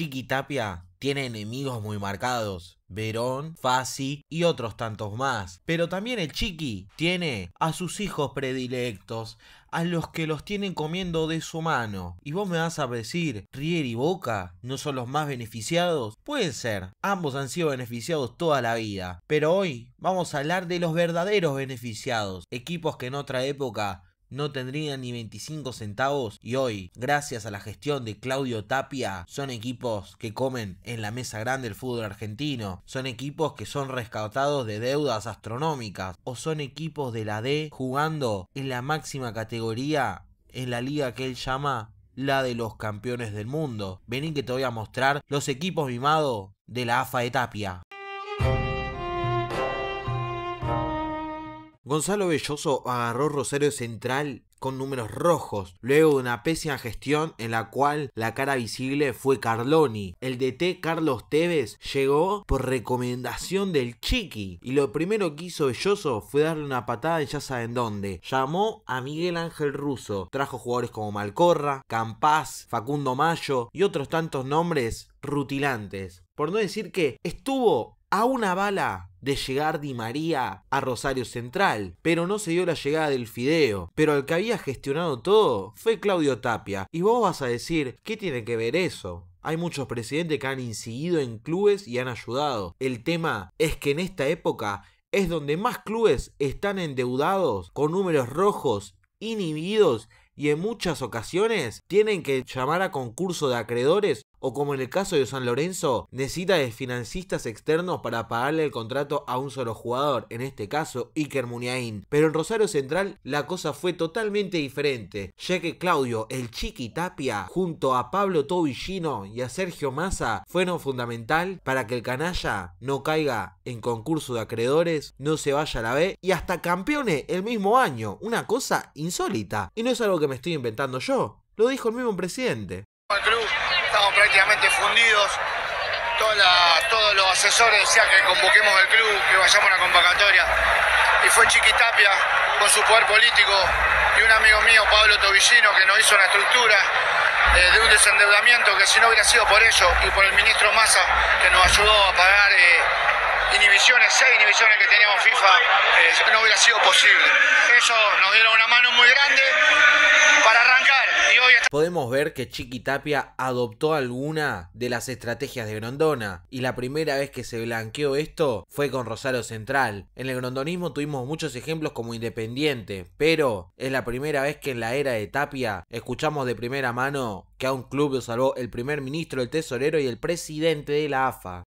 Chiqui Tapia tiene enemigos muy marcados. Verón, Fasi y otros tantos más. Pero también el Chiqui tiene a sus hijos predilectos, a los que los tienen comiendo de su mano. Y vos me vas a decir, Rier y Boca no son los más beneficiados. Pueden ser, ambos han sido beneficiados toda la vida. Pero hoy vamos a hablar de los verdaderos beneficiados, equipos que en otra época no tendrían ni 25 centavos y hoy, gracias a la gestión de Claudio Tapia, son equipos que comen en la mesa grande del fútbol argentino, son equipos que son rescatados de deudas astronómicas o son equipos de la D jugando en la máxima categoría en la liga que él llama la de los campeones del mundo. Vení que te voy a mostrar los equipos mimados de la AFA de Tapia. Gonzalo Belloso agarró Rosario Central con números rojos, luego de una pésima gestión en la cual la cara visible fue Carloni. El DT Carlos Tevez llegó por recomendación del Chiqui y lo primero que hizo Belloso fue darle una patada en ya saben dónde. Llamó a Miguel Ángel Russo, trajo jugadores como Malcorra, Campaz, Facundo Mayo y otros tantos nombres rutilantes. Por no decir que estuvo a una bala de llegar Di María a Rosario Central, pero no se dio la llegada del Fideo. Pero el que había gestionado todo fue Claudio Tapia. Y vos vas a decir, ¿qué tiene que ver eso? Hay muchos presidentes que han incidido en clubes y han ayudado. El tema es que en esta época es donde más clubes están endeudados, con números rojos, inhibidos y en muchas ocasiones tienen que llamar a concurso de acreedores o como en el caso de San Lorenzo, necesita de financistas externos para pagarle el contrato a un solo jugador, en este caso Iker Muniaín Pero en Rosario Central la cosa fue totalmente diferente, ya que Claudio, el Chiqui Tapia, junto a Pablo Tobillino y a Sergio Massa, fueron fundamental para que el canalla no caiga en concurso de acreedores, no se vaya a la B y hasta campeone el mismo año. Una cosa insólita. Y no es algo que me estoy inventando yo, lo dijo el mismo presidente estamos prácticamente fundidos. todos los asesores decían que convoquemos el club, que vayamos a la convocatoria. Y fue Chiquitapia con su poder político y un amigo mío, Pablo Tobillino, que nos hizo una estructura eh, de un desendeudamiento que si no hubiera sido por ellos y por el ministro Massa, que nos ayudó a pagar eh, inhibiciones, seis inhibiciones que teníamos FIFA, eh, no hubiera sido posible. Eso nos dieron una mano muy grande para arrancar. Y Podemos ver que Chiqui Tapia adoptó alguna de las estrategias de Grondona y la primera vez que se blanqueó esto fue con Rosario Central. En el grondonismo tuvimos muchos ejemplos como Independiente, pero es la primera vez que en la era de Tapia escuchamos de primera mano que a un club lo salvó el primer ministro, el tesorero y el presidente de la AFA.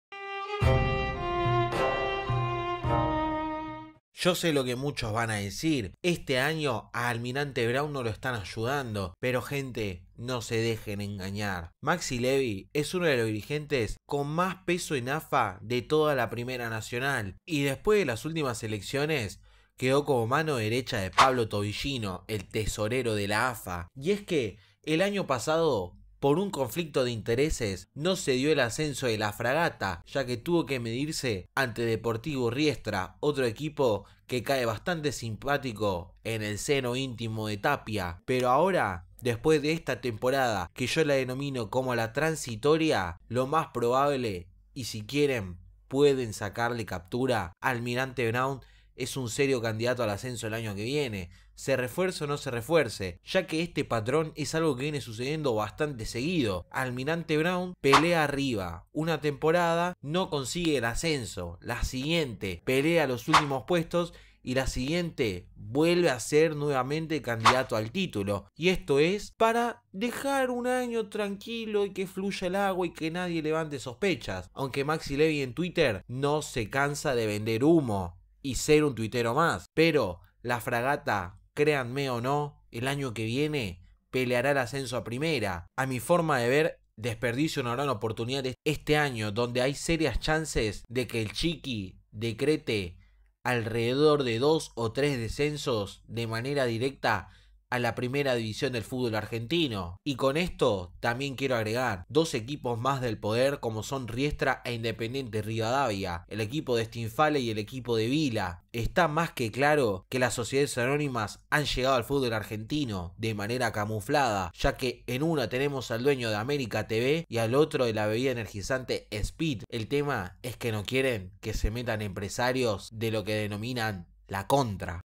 Yo sé lo que muchos van a decir, este año a Almirante Brown no lo están ayudando, pero gente, no se dejen engañar. Maxi Levy es uno de los dirigentes con más peso en AFA de toda la Primera Nacional y después de las últimas elecciones quedó como mano derecha de Pablo Tobillino, el tesorero de la AFA. Y es que el año pasado por un conflicto de intereses no se dio el ascenso de la fragata, ya que tuvo que medirse ante Deportivo Riestra, otro equipo que cae bastante simpático en el seno íntimo de Tapia, pero ahora después de esta temporada que yo la denomino como la transitoria, lo más probable, y si quieren, pueden sacarle captura, Almirante Brown es un serio candidato al ascenso el año que viene se refuerce o no se refuerce, ya que este patrón es algo que viene sucediendo bastante seguido. Almirante Brown pelea arriba, una temporada no consigue el ascenso, la siguiente pelea los últimos puestos y la siguiente vuelve a ser nuevamente candidato al título. Y esto es para dejar un año tranquilo y que fluya el agua y que nadie levante sospechas. Aunque Maxi Levy en Twitter no se cansa de vender humo y ser un tuitero más. Pero la fragata créanme o no, el año que viene peleará el ascenso a primera. A mi forma de ver, desperdicio una gran oportunidad este año donde hay serias chances de que el Chiqui decrete alrededor de dos o tres descensos de manera directa a la primera división del fútbol argentino. Y con esto también quiero agregar dos equipos más del poder como son Riestra e Independiente Rivadavia, el equipo de Stinfale y el equipo de Vila. Está más que claro que las sociedades anónimas han llegado al fútbol argentino de manera camuflada, ya que en una tenemos al dueño de América TV y al otro de la bebida energizante Speed. El tema es que no quieren que se metan empresarios de lo que denominan la contra.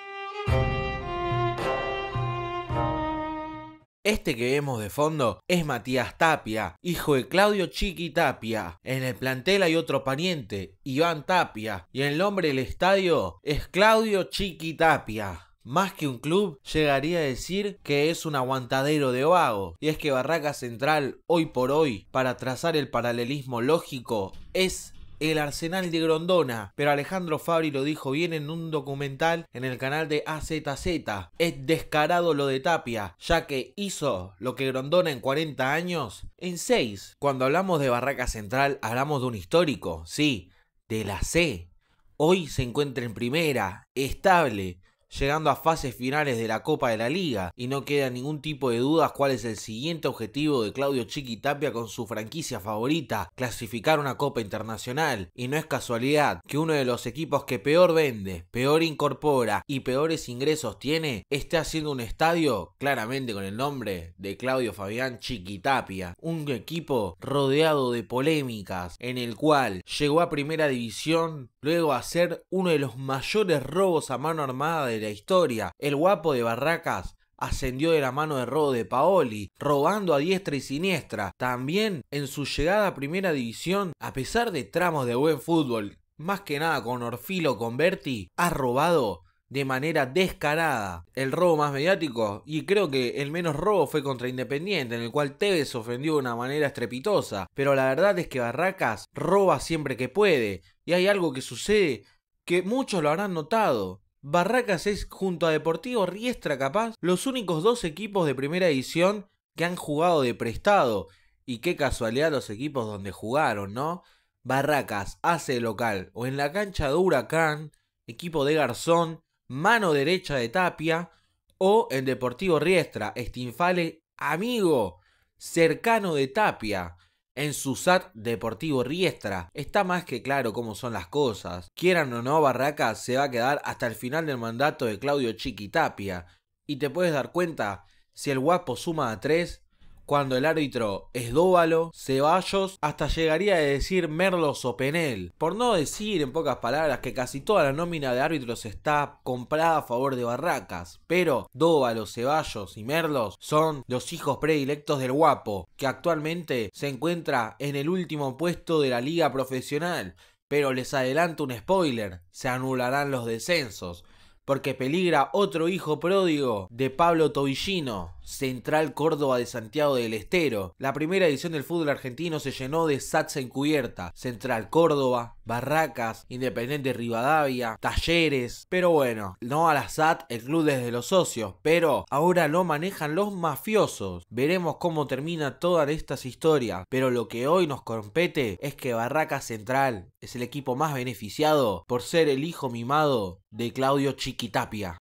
Este que vemos de fondo es Matías Tapia, hijo de Claudio Chiqui Tapia. En el plantel hay otro pariente, Iván Tapia, y el nombre del estadio es Claudio Chiqui Tapia. Más que un club, llegaría a decir que es un aguantadero de vago. Y es que Barraca Central, hoy por hoy, para trazar el paralelismo lógico, es el Arsenal de Grondona. Pero Alejandro Fabri lo dijo bien en un documental en el canal de AZZ. Es descarado lo de Tapia, ya que hizo lo que Grondona en 40 años en 6. Cuando hablamos de Barraca Central, hablamos de un histórico, sí, de la C. Hoy se encuentra en primera, estable, llegando a fases finales de la Copa de la Liga, y no queda ningún tipo de dudas cuál es el siguiente objetivo de Claudio Chiquitapia con su franquicia favorita, clasificar una Copa Internacional, y no es casualidad que uno de los equipos que peor vende, peor incorpora y peores ingresos tiene, esté haciendo un estadio claramente con el nombre de Claudio Fabián Chiquitapia, un equipo rodeado de polémicas, en el cual llegó a primera división, luego a ser uno de los mayores robos a mano armada del la historia. El guapo de Barracas ascendió de la mano de Robo de Paoli, robando a diestra y siniestra. También en su llegada a Primera División, a pesar de tramos de buen fútbol, más que nada con Orfilo Converti ha robado de manera descarada. El robo más mediático y creo que el menos robo fue contra Independiente, en el cual Tevez ofendió de una manera estrepitosa. Pero la verdad es que Barracas roba siempre que puede. Y hay algo que sucede que muchos lo habrán notado. Barracas es, junto a Deportivo Riestra capaz, los únicos dos equipos de primera edición que han jugado de prestado. Y qué casualidad los equipos donde jugaron, ¿no? Barracas hace local o en la cancha de Huracán, equipo de Garzón, mano derecha de Tapia, o en Deportivo Riestra, Stinfale, amigo, cercano de Tapia. En su SAT Deportivo Riestra está más que claro cómo son las cosas. Quieran o no, Barraca se va a quedar hasta el final del mandato de Claudio Chiquitapia. Y te puedes dar cuenta, si el guapo suma a 3, cuando el árbitro es Dóvalo, Ceballos, hasta llegaría a decir Merlos o Penel. Por no decir, en pocas palabras, que casi toda la nómina de árbitros está comprada a favor de Barracas, pero Dóvalo, Ceballos y Merlos son los hijos predilectos del guapo, que actualmente se encuentra en el último puesto de la liga profesional. Pero les adelanto un spoiler, se anularán los descensos, porque peligra otro hijo pródigo de Pablo Tobillino, Central Córdoba de Santiago del Estero. La primera edición del fútbol argentino se llenó de SATs encubierta. Central Córdoba, Barracas, Independiente Rivadavia, Talleres. Pero bueno, no a la SAT, el club desde los socios. Pero ahora lo manejan los mafiosos. Veremos cómo termina todas estas historias. Pero lo que hoy nos compete es que Barracas Central es el equipo más beneficiado por ser el hijo mimado de Claudio Chiquitapia.